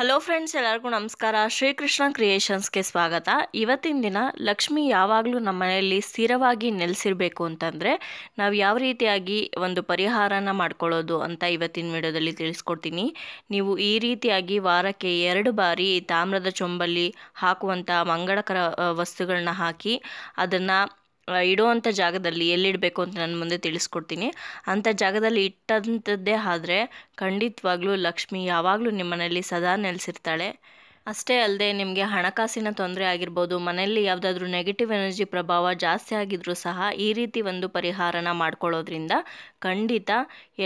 hello friends ಎಲ್ಲರಿಗೂ ನಮಸ್ಕಾರ ಶ್ರೀಕೃಷ್ಣ ಕ್ರಿಯೇಷನ್ಸ್ಗೆ ಸ್ವಾಗತ ಇವತ್ತಿನ ದಿನ ಲಕ್ಷ್ಮಿ ಯಾವಾಗಲೂ ನಮ್ಮ ಮನೆಯಲ್ಲಿ ಸ್ಥಿರವಾಗಿ ನೆಲೆಸಿರಬೇಕು ಅಂತಂದರೆ ನಾವು ಯಾವ ರೀತಿಯಾಗಿ ಒಂದು ಪರಿಹಾರನ ಮಾಡ್ಕೊಳ್ಳೋದು ಅಂತ ಇವತ್ತಿನ ವಿಡಿಯೋದಲ್ಲಿ ತಿಳಿಸ್ಕೊಡ್ತೀನಿ ನೀವು ಈ ರೀತಿಯಾಗಿ ವಾರಕ್ಕೆ ಎರಡು ಬಾರಿ ತಾಮ್ರದ ಚೊಂಬಲ್ಲಿ ಹಾಕುವಂಥ ಮಂಗಳಕರ ವಸ್ತುಗಳನ್ನ ಹಾಕಿ ಅದನ್ನು ಇಡುವಂಥ ಜಾಗದಲ್ಲಿ ಎಲ್ಲಿಡಬೇಕು ಅಂತ ನಾನು ಮುಂದೆ ತಿಳಿಸ್ಕೊಡ್ತೀನಿ ಅಂಥ ಜಾಗದಲ್ಲಿ ಇಟ್ಟಂಥದ್ದೇ ಆದರೆ ಖಂಡಿತವಾಗ್ಲೂ ಲಕ್ಷ್ಮಿ ಯಾವಾಗಲೂ ನಿಮ್ಮನೇಲಿ ಸದಾ ನೆಲೆಸಿರ್ತಾಳೆ ಅಷ್ಟೇ ಅಲ್ಲದೆ ನಿಮಗೆ ಹಣಕಾಸಿನ ತೊಂದರೆ ಆಗಿರ್ಬೋದು ಮನೆಯಲ್ಲಿ ಯಾವುದಾದ್ರೂ ನೆಗೆಟಿವ್ ಎನರ್ಜಿ ಪ್ರಭಾವ ಜಾಸ್ತಿ ಆಗಿದ್ರೂ ಸಹ ಈ ರೀತಿ ಒಂದು ಪರಿಹಾರನ ಮಾಡ್ಕೊಳ್ಳೋದ್ರಿಂದ ಖಂಡಿತ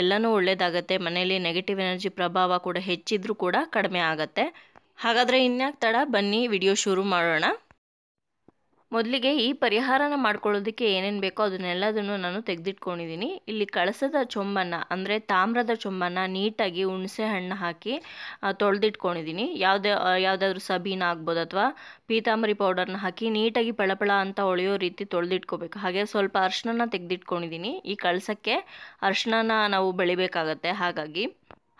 ಎಲ್ಲನೂ ಒಳ್ಳೆಯದಾಗತ್ತೆ ಮನೆಯಲ್ಲಿ ನೆಗೆಟಿವ್ ಎನರ್ಜಿ ಪ್ರಭಾವ ಕೂಡ ಹೆಚ್ಚಿದ್ರೂ ಕೂಡ ಕಡಿಮೆ ಆಗತ್ತೆ ಹಾಗಾದರೆ ಇನ್ಯಾಕೆ ತಡ ಬನ್ನಿ ವಿಡಿಯೋ ಶುರು ಮಾಡೋಣ ಮೊದಲಿಗೆ ಈ ಪರಿಹಾರನ ಮಾಡ್ಕೊಳ್ಳೋದಕ್ಕೆ ಏನೇನು ಬೇಕೋ ಅದನ್ನೆಲ್ಲದನ್ನು ನಾನು ತೆಗೆದಿಟ್ಕೊಂಡಿದ್ದೀನಿ ಇಲ್ಲಿ ಕಳಸದ ಚೊಂಬನ್ನು ಅಂದರೆ ತಾಮ್ರದ ಚೊಂಬನ್ನು ನೀಟಾಗಿ ಹುಣಸೆ ಹಣ್ಣು ಹಾಕಿ ತೊಳೆದಿಟ್ಕೊಂಡಿದ್ದೀನಿ ಯಾವುದೇ ಯಾವುದಾದ್ರೂ ಸಬೀನ ಆಗ್ಬೋದು ಅಥವಾ ಪೀತಾಂಬರಿ ಪೌಡರ್ನ ಹಾಕಿ ನೀಟಾಗಿ ಪಳಪಳ ಅಂತ ಹೊಳೆಯೋ ರೀತಿ ತೊಳೆದಿಟ್ಕೋಬೇಕು ಹಾಗೆ ಸ್ವಲ್ಪ ಅರ್ಶಿನ ತೆಗೆದಿಟ್ಕೊಂಡಿದ್ದೀನಿ ಈ ಕಳಸಕ್ಕೆ ಅರ್ಶಿನ ನಾವು ಬೆಳಿಬೇಕಾಗತ್ತೆ ಹಾಗಾಗಿ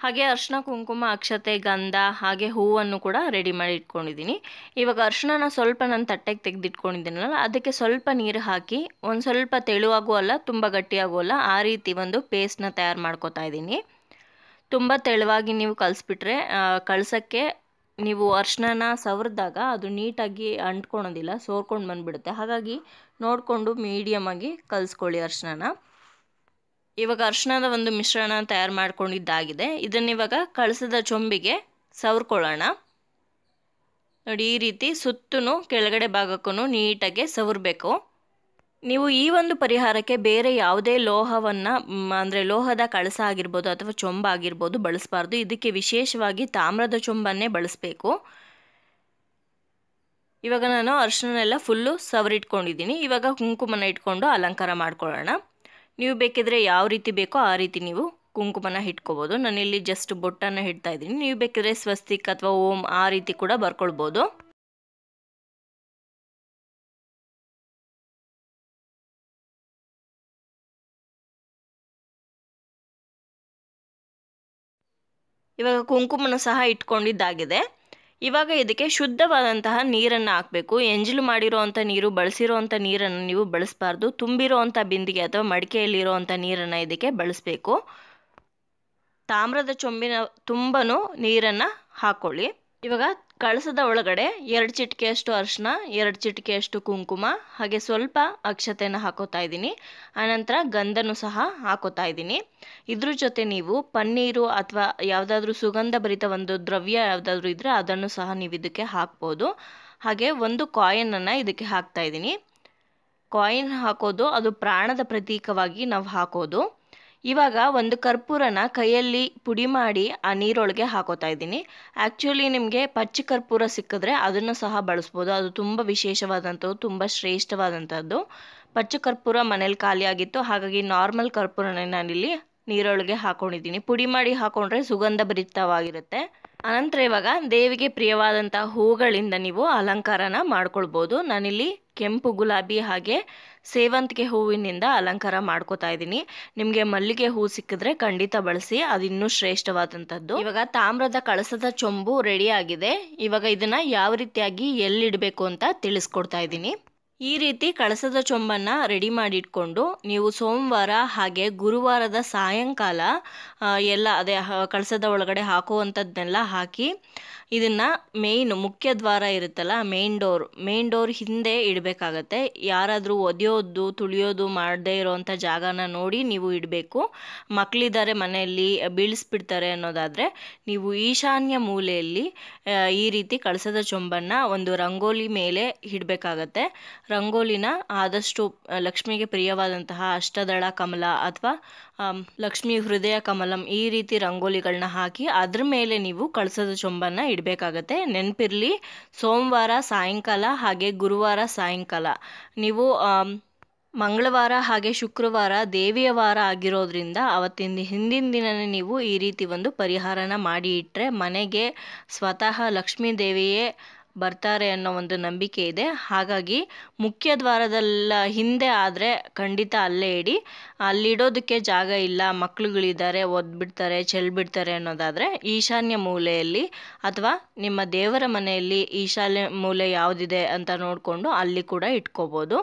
ಹಾಗೆ ಅರ್ಶಿನ ಕುಂಕುಮ ಅಕ್ಷತೆ ಗಂಧ ಹಾಗೆ ಹೂವನ್ನು ಕೂಡ ರೆಡಿ ಮಾಡಿ ಇಟ್ಕೊಂಡಿದ್ದೀನಿ ಇವಾಗ ಅರ್ಶಿಣನ ಸ್ವಲ್ಪ ನಾನು ತಟ್ಟೆಗೆ ತೆಗೆದಿಟ್ಕೊಂಡಿದ್ದೀನಲ್ಲ ಅದಕ್ಕೆ ಸ್ವಲ್ಪ ನೀರು ಹಾಕಿ ಒಂದು ಸ್ವಲ್ಪ ತೆಳುವಾಗೂ ಅಲ್ಲ ತುಂಬ ಗಟ್ಟಿಯಾಗೂ ಅಲ್ಲ ಆ ರೀತಿ ಒಂದು ಪೇಸ್ಟ್ನ ತಯಾರು ಮಾಡ್ಕೋತಾ ಇದ್ದೀನಿ ತುಂಬ ತೆಳುವಾಗಿ ನೀವು ಕಲಿಸ್ಬಿಟ್ರೆ ಕಳ್ಸೋಕ್ಕೆ ನೀವು ಅರ್ಶಿಣನ ಸವರಿದಾಗ ಅದು ನೀಟಾಗಿ ಅಂಟ್ಕೊಳೋದಿಲ್ಲ ಸೋರ್ಕೊಂಡು ಬಂದುಬಿಡುತ್ತೆ ಹಾಗಾಗಿ ನೋಡಿಕೊಂಡು ಮೀಡಿಯಮಾಗಿ ಕಲಿಸ್ಕೊಳ್ಳಿ ಅರ್ಶಿನ ಇವಾಗ ಅರ್ಶನದ ಒಂದು ಮಿಶ್ರಣ ತಯಾರು ಮಾಡ್ಕೊಂಡಿದ್ದಾಗಿದೆ ಇದನ್ನಿವಾಗ ಕಳಸದ ಚೊಂಬಿಗೆ ಸವರ್ಕೊಳ್ಳೋಣ ನೋಡಿ ಈ ರೀತಿ ಸುತ್ತೂ ಕೆಳಗಡೆ ಭಾಗಕ್ಕೂ ನೀಟಾಗಿ ಸವರಬೇಕು ನೀವು ಈ ಒಂದು ಪರಿಹಾರಕ್ಕೆ ಬೇರೆ ಯಾವುದೇ ಲೋಹವನ್ನು ಅಂದರೆ ಲೋಹದ ಕಳಸ ಆಗಿರ್ಬೋದು ಅಥವಾ ಚೊಂಬ ಆಗಿರ್ಬೋದು ಬಳಸಬಾರ್ದು ಇದಕ್ಕೆ ವಿಶೇಷವಾಗಿ ತಾಮ್ರದ ಚೊಂಬನ್ನೇ ಬಳಸಬೇಕು ಇವಾಗ ನಾನು ಅರ್ಶಿಣನೆಲ್ಲ ಫುಲ್ಲು ಸವರಿಟ್ಕೊಂಡಿದ್ದೀನಿ ಇವಾಗ ಕುಂಕುಮನ ಇಟ್ಕೊಂಡು ಅಲಂಕಾರ ಮಾಡ್ಕೊಳ್ಳೋಣ ನೀವು ಬೇಕಿದ್ರೆ ಯಾವ ರೀತಿ ಬೇಕೋ ಆ ರೀತಿ ನೀವು ಕುಂಕುಮನ ಇಟ್ಕೋಬೋದು ನಾನಿಲ್ಲಿ ಜಸ್ಟ್ ಬೊಟ್ಟನ್ನು ಹಿಡ್ತಾ ಇದ್ದೀನಿ ನೀವು ಬೇಕಿದ್ರೆ ಸ್ವಸ್ತಿಕ್ ಅಥವಾ ಓಂ ಆ ರೀತಿ ಕೂಡ ಬರ್ಕೊಳ್ಬೋದು ಇವಾಗ ಕುಂಕುಮನ ಸಹ ಇಟ್ಕೊಂಡಿದ್ದಾಗಿದೆ ಇವಾಗ ಇದಕ್ಕೆ ಶುದ್ಧವಾದಂತಹ ನೀರನ್ನು ಹಾಕಬೇಕು ಎಂಜಲು ಮಾಡಿರೋ ನೀರು ಬಳಸಿರೋ ಅಂಥ ನೀರನ್ನು ನೀವು ಬಳಸಬಾರ್ದು ತುಂಬಿರೋ ಬಿಂದಿಗೆ ಅಥವಾ ಮಡಿಕೆಯಲ್ಲಿರೋ ನೀರನ್ನ ನೀರನ್ನು ಇದಕ್ಕೆ ಬಳಸಬೇಕು ತಾಮ್ರದ ಚೊಂಬಿನ ತುಂಬನೂ ನೀರನ್ನು ಹಾಕ್ಕೊಳ್ಳಿ ಇವಾಗ ಕಳಸದ ಒಳಗಡೆ ಎರಡು ಚಿಟಿಕೆಯಷ್ಟು ಅರಿಶಿನ ಎರಡು ಚಿಟಿಕೆಯಷ್ಟು ಕುಂಕುಮ ಹಾಗೆ ಸ್ವಲ್ಪ ಅಕ್ಷತೆಯನ್ನು ಹಾಕೋತಾ ಇದ್ದೀನಿ ಆನಂತರ ಗಂಧನೂ ಸಹ ಹಾಕೋತಾ ಇದ್ದೀನಿ ಇದ್ರ ಜೊತೆ ನೀವು ಪನ್ನೀರು ಅಥವಾ ಯಾವುದಾದ್ರೂ ಸುಗಂಧ ಭರಿತ ಒಂದು ದ್ರವ್ಯ ಯಾವುದಾದ್ರೂ ಇದ್ದರೆ ಅದನ್ನು ಸಹ ನೀವು ಇದಕ್ಕೆ ಹಾಕ್ಬೋದು ಹಾಗೆ ಒಂದು ಕಾಯಿನನ್ನು ಇದಕ್ಕೆ ಹಾಕ್ತಾ ಇದ್ದೀನಿ ಕಾಯಿನ್ ಹಾಕೋದು ಅದು ಪ್ರಾಣದ ಪ್ರತೀಕವಾಗಿ ನಾವು ಹಾಕೋದು ಇವಾಗ ಒಂದು ಕರ್ಪೂರನ ಕೈಯಲ್ಲಿ ಪುಡಿ ಮಾಡಿ ಆ ನೀರೊಳಗೆ ಹಾಕೋತಾ ಇದ್ದೀನಿ ಆ್ಯಕ್ಚುಲಿ ನಿಮಗೆ ಪಚ್ಚಿ ಕರ್ಪೂರ ಸಿಕ್ಕಿದ್ರೆ ಅದನ್ನು ಸಹ ಬಳಸ್ಬೋದು ಅದು ತುಂಬ ವಿಶೇಷವಾದಂಥದ್ದು ತುಂಬ ಶ್ರೇಷ್ಠವಾದಂಥದ್ದು ಪಚ್ಚ ಕರ್ಪೂರ ಮನೇಲಿ ಖಾಲಿಯಾಗಿತ್ತು ಹಾಗಾಗಿ ನಾರ್ಮಲ್ ಕರ್ಪೂರನೇ ನಾನಿಲ್ಲಿ ನೀರೊಳಗೆ ಹಾಕೊಂಡಿದ್ದೀನಿ ಪುಡಿ ಮಾಡಿ ಹಾಕೊಂಡ್ರೆ ಸುಗಂಧ ಭರಿತವಾಗಿರುತ್ತೆ ಅನಂತರ ಇವಾಗ ದೇವಿಗೆ ಪ್ರಿಯವಾದಂಥ ಹೂಗಳಿಂದ ನೀವು ಅಲಂಕಾರನ ಮಾಡ್ಕೊಳ್ಬೋದು ನಾನಿಲ್ಲಿ ಕೆಂಪು ಗುಲಾಬಿ ಹಾಗೆ ಸೇವಂತಿಗೆ ಹೂವಿನಿಂದ ಅಲಂಕಾರ ಮಾಡ್ಕೋತಾ ಇದ್ದೀನಿ ನಿಮಗೆ ಮಲ್ಲಿಗೆ ಹೂ ಸಿಕ್ಕಿದ್ರೆ ಖಂಡಿತ ಬಳಸಿ ಅದಿನ್ನೂ ಶ್ರೇಷ್ಠವಾದಂಥದ್ದು ಇವಾಗ ತಾಮ್ರದ ಕಳಸದ ಚೊಂಬು ರೆಡಿ ಆಗಿದೆ ಇವಾಗ ಇದನ್ನ ಯಾವ ರೀತಿಯಾಗಿ ಎಲ್ಲಿಡಬೇಕು ಅಂತ ತಿಳಿಸ್ಕೊಡ್ತಾ ಇದ್ದೀನಿ ಈ ರೀತಿ ಕಳಸದ ಚೊಂಬನ್ನು ರೆಡಿ ಮಾಡಿಟ್ಕೊಂಡು ನೀವು ಸೋಮವಾರ ಹಾಗೆ ಗುರುವಾರದ ಸಾಯಂಕಾಲ ಎಲ್ಲ ಅದೇ ಕಳಸದ ಒಳಗಡೆ ಹಾಕುವಂಥದ್ದನ್ನೆಲ್ಲ ಹಾಕಿ ಇದನ್ನು ಮೇಯ್ನ್ ಮುಖ್ಯ ದ್ವಾರ ಇರುತ್ತಲ್ಲ ಮೇನ್ ಡೋರ್ ಮೇನ್ ಡೋರ್ ಹಿಂದೆ ಇಡಬೇಕಾಗತ್ತೆ ಯಾರಾದರೂ ಒದೆಯೋದು ತುಳಿಯೋದು ಮಾಡದೇ ಇರೋವಂಥ ಜಾಗನ ನೋಡಿ ನೀವು ಇಡಬೇಕು ಮಕ್ಕಳಿದ್ದಾರೆ ಮನೆಯಲ್ಲಿ ಬೀಳಿಸ್ಬಿಡ್ತಾರೆ ಅನ್ನೋದಾದರೆ ನೀವು ಈಶಾನ್ಯ ಮೂಲೆಯಲ್ಲಿ ಈ ರೀತಿ ಕಳಸದ ಚೊಂಬನ್ನ ಒಂದು ರಂಗೋಲಿ ಮೇಲೆ ಇಡಬೇಕಾಗತ್ತೆ ರಂಗೋಲಿನ ಆದಷ್ಟು ಲಕ್ಷ್ಮಿಗೆ ಪ್ರಿಯವಾದಂತಹ ಅಷ್ಟದಳ ಕಮಲ ಅಥವಾ ಲಕ್ಷ್ಮೀ ಹೃದಯ ಕಮಲಂ ಈ ರೀತಿ ರಂಗೋಲಿಗಳನ್ನ ಹಾಕಿ ಅದ್ರ ಮೇಲೆ ನೀವು ಕಳಸದ ಚೊಂಬನ್ನು ಇಡಬೇಕಾಗತ್ತೆ ನೆನಪಿರಲಿ ಸೋಮವಾರ ಸಾಯಂಕಾಲ ಹಾಗೆ ಗುರುವಾರ ಸಾಯಂಕಾಲ ನೀವು ಮಂಗಳವಾರ ಹಾಗೆ ಶುಕ್ರವಾರ ದೇವಿಯ ವಾರ ಆಗಿರೋದ್ರಿಂದ ಅವತ್ತಿನ ಹಿಂದಿನ ದಿನನೇ ನೀವು ಈ ರೀತಿ ಒಂದು ಪರಿಹಾರನ ಮಾಡಿ ಇಟ್ಟರೆ ಮನೆಗೆ ಸ್ವತಃ ಲಕ್ಷ್ಮೀ ದೇವಿಯೇ ಬರ್ತಾರೆ ಅನ್ನೋ ಒಂದು ನಂಬಿಕೆ ಇದೆ ಹಾಗಾಗಿ ಮುಖ್ಯ ದ್ವಾರದಲ್ಲ ಹಿಂದೆ ಆದರೆ ಖಂಡಿತ ಅಲ್ಲೇ ಇಡಿ ಅಲ್ಲಿಡೋದಕ್ಕೆ ಜಾಗ ಇಲ್ಲ ಮಕ್ಳುಗಳಿದ್ದಾರೆ ಒದ್ಬಿಡ್ತಾರೆ ಚೆಲ್ಬಿಡ್ತಾರೆ ಅನ್ನೋದಾದರೆ ಈಶಾನ್ಯ ಮೂಲೆಯಲ್ಲಿ ಅಥವಾ ನಿಮ್ಮ ದೇವರ ಮನೆಯಲ್ಲಿ ಈಶಾನ್ಯ ಮೂಲೆ ಯಾವುದಿದೆ ಅಂತ ನೋಡಿಕೊಂಡು ಅಲ್ಲಿ ಕೂಡ ಇಟ್ಕೋಬೋದು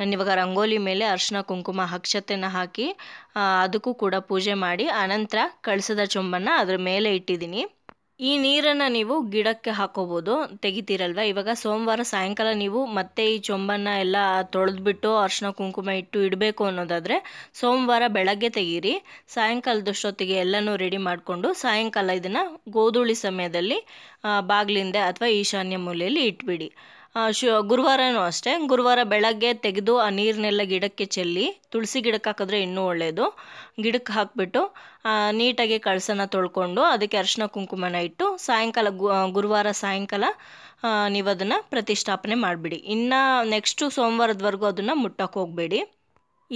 ನಾನಿವಾಗ ರಂಗೋಲಿ ಮೇಲೆ ಅರ್ಶನ ಕುಂಕುಮ ಅಕ್ಷತೆನ ಹಾಕಿ ಅದಕ್ಕೂ ಕೂಡ ಪೂಜೆ ಮಾಡಿ ಅನಂತರ ಕಳಸದ ಚೊಂಬನ್ನು ಅದ್ರ ಮೇಲೆ ಇಟ್ಟಿದ್ದೀನಿ ಈ ನೀರನ್ನು ನೀವು ಗಿಡಕ್ಕೆ ಹಾಕೋಬೋದು ತೆಗಿತೀರಲ್ವ ಇವಾಗ ಸೋಮವಾರ ಸಾಯಂಕಾಲ ನೀವು ಮತ್ತೆ ಈ ಚೊಂಬನ್ನು ಎಲ್ಲ ತೊಳೆದ್ಬಿಟ್ಟು ಅರ್ಶಿನ ಕುಂಕುಮ ಇಟ್ಟು ಇಡಬೇಕು ಅನ್ನೋದಾದರೆ ಸೋಮವಾರ ಬೆಳಗ್ಗೆ ತೆಗೀರಿ ಸಾಯಂಕಾಲದಷ್ಟೊತ್ತಿಗೆ ಎಲ್ಲನೂ ರೆಡಿ ಮಾಡಿಕೊಂಡು ಸಾಯಂಕಾಲ ಇದನ್ನು ಗೋಧೂಳಿ ಸಮಯದಲ್ಲಿ ಬಾಗಿಲಿಂದೆ ಅಥವಾ ಈಶಾನ್ಯ ಮೂಲೆಯಲ್ಲಿ ಇಟ್ಬಿಡಿ ಶು ಗುರುವಾರನೂ ಅಷ್ಟೇ ಗುರುವಾರ ಬೆಳಗ್ಗೆ ತೆಗೆದು ಆ ನೀರನ್ನೆಲ್ಲ ಗಿಡಕ್ಕೆ ಚೆಲ್ಲಿ ತುಳಸಿ ಗಿಡಕ್ಕೆ ಹಾಕಿದ್ರೆ ಇನ್ನೂ ಒಳ್ಳೆಯದು ಗಿಡಕ್ಕೆ ಹಾಕಿಬಿಟ್ಟು ನೀಟಾಗಿ ಕಳಸನ ತೊಳ್ಕೊಂಡು ಅದಕ್ಕೆ ಅರಿಶಿನ ಕುಂಕುಮನ ಇಟ್ಟು ಸಾಯಂಕಾಲ ಗುರುವಾರ ಸಾಯಂಕಾಲ ನೀವು ಅದನ್ನು ಪ್ರತಿಷ್ಠಾಪನೆ ಮಾಡಿಬಿಡಿ ಇನ್ನು ನೆಕ್ಸ್ಟು ಸೋಮವಾರದವರೆಗೂ ಅದನ್ನು ಮುಟ್ಟಕ್ಕೆ ಹೋಗಬೇಡಿ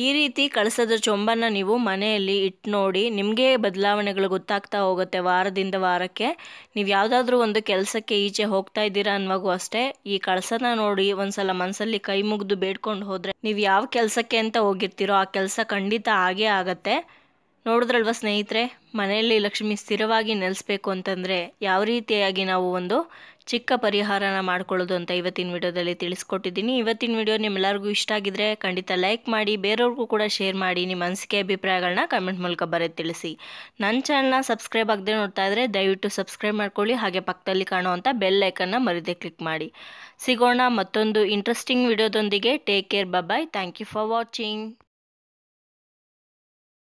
ಈ ರೀತಿ ಕಳಸದ ಚೊಂಬನ್ನ ನೀವು ಮನೆಯಲ್ಲಿ ಇಟ್ಟು ನೋಡಿ ನಿಮಗೆ ಬದಲಾವಣೆಗಳು ಗೊತ್ತಾಗ್ತಾ ಹೋಗುತ್ತೆ ವಾರದಿಂದ ವಾರಕ್ಕೆ ನೀವು ಯಾವುದಾದ್ರೂ ಒಂದು ಕೆಲಸಕ್ಕೆ ಈಚೆ ಹೋಗ್ತಾ ಇದ್ದೀರಾ ಅನ್ನುವಾಗೂ ಅಷ್ಟೇ ಈ ಕಳಸನ ನೋಡಿ ಒಂದ್ಸಲ ಮನಸ್ಸಲ್ಲಿ ಕೈ ಮುಗಿದು ಬೇಡ್ಕೊಂಡು ಹೋದರೆ ನೀವು ಯಾವ ಕೆಲಸಕ್ಕೆ ಅಂತ ಹೋಗಿರ್ತೀರೋ ಆ ಕೆಲಸ ಖಂಡಿತ ಆಗೇ ಆಗತ್ತೆ ನೋಡಿದ್ರಲ್ವ ಸ್ನೇಹಿತರೆ ಮನೆಯಲ್ಲಿ ಲಕ್ಷ್ಮಿ ಸ್ಥಿರವಾಗಿ ನೆಲೆಸಬೇಕು ಅಂತಂದರೆ ಯಾವ ರೀತಿಯಾಗಿ ನಾವು ಒಂದು ಚಿಕ್ಕ ಪರಿಹಾರನ ಮಾಡ್ಕೊಳ್ಳೋದು ಅಂತ ಇವತ್ತಿನ ವಿಡಿಯೋದಲ್ಲಿ ತಿಳಿಸ್ಕೊಟ್ಟಿದ್ದೀನಿ ಇವತ್ತಿನ ವಿಡಿಯೋ ನಿಮ್ಮೆಲ್ಲರಿಗೂ ಇಷ್ಟ ಆಗಿದ್ರೆ ಖಂಡಿತ ಲೈಕ್ ಮಾಡಿ ಬೇರೆಯವ್ರಿಗೂ ಕೂಡ ಶೇರ್ ಮಾಡಿ ನಿಮ್ಮ ಅನಿಸಿಕೆ ಅಭಿಪ್ರಾಯಗಳನ್ನ ಕಮೆಂಟ್ ಮೂಲಕ ಬರೆದು ತಿಳಿಸಿ ನನ್ನ ಚಾನಲ್ನ ಸಬ್ಸ್ಕ್ರೈಬ್ ಆಗದೆ ನೋಡ್ತಾ ಇದ್ದರೆ ದಯವಿಟ್ಟು ಸಬ್ಸ್ಕ್ರೈಬ್ ಮಾಡ್ಕೊಳ್ಳಿ ಹಾಗೆ ಪಕ್ಕದಲ್ಲಿ ಕಾಣುವಂಥ ಬೆಲ್ ಲೈಕನ್ನ ಮರಿದೇ ಕ್ಲಿಕ್ ಮಾಡಿ ಸಿಗೋಣ ಮತ್ತೊಂದು ಇಂಟ್ರೆಸ್ಟಿಂಗ್ ವಿಡಿಯೋದೊಂದಿಗೆ take care bye thank you for watching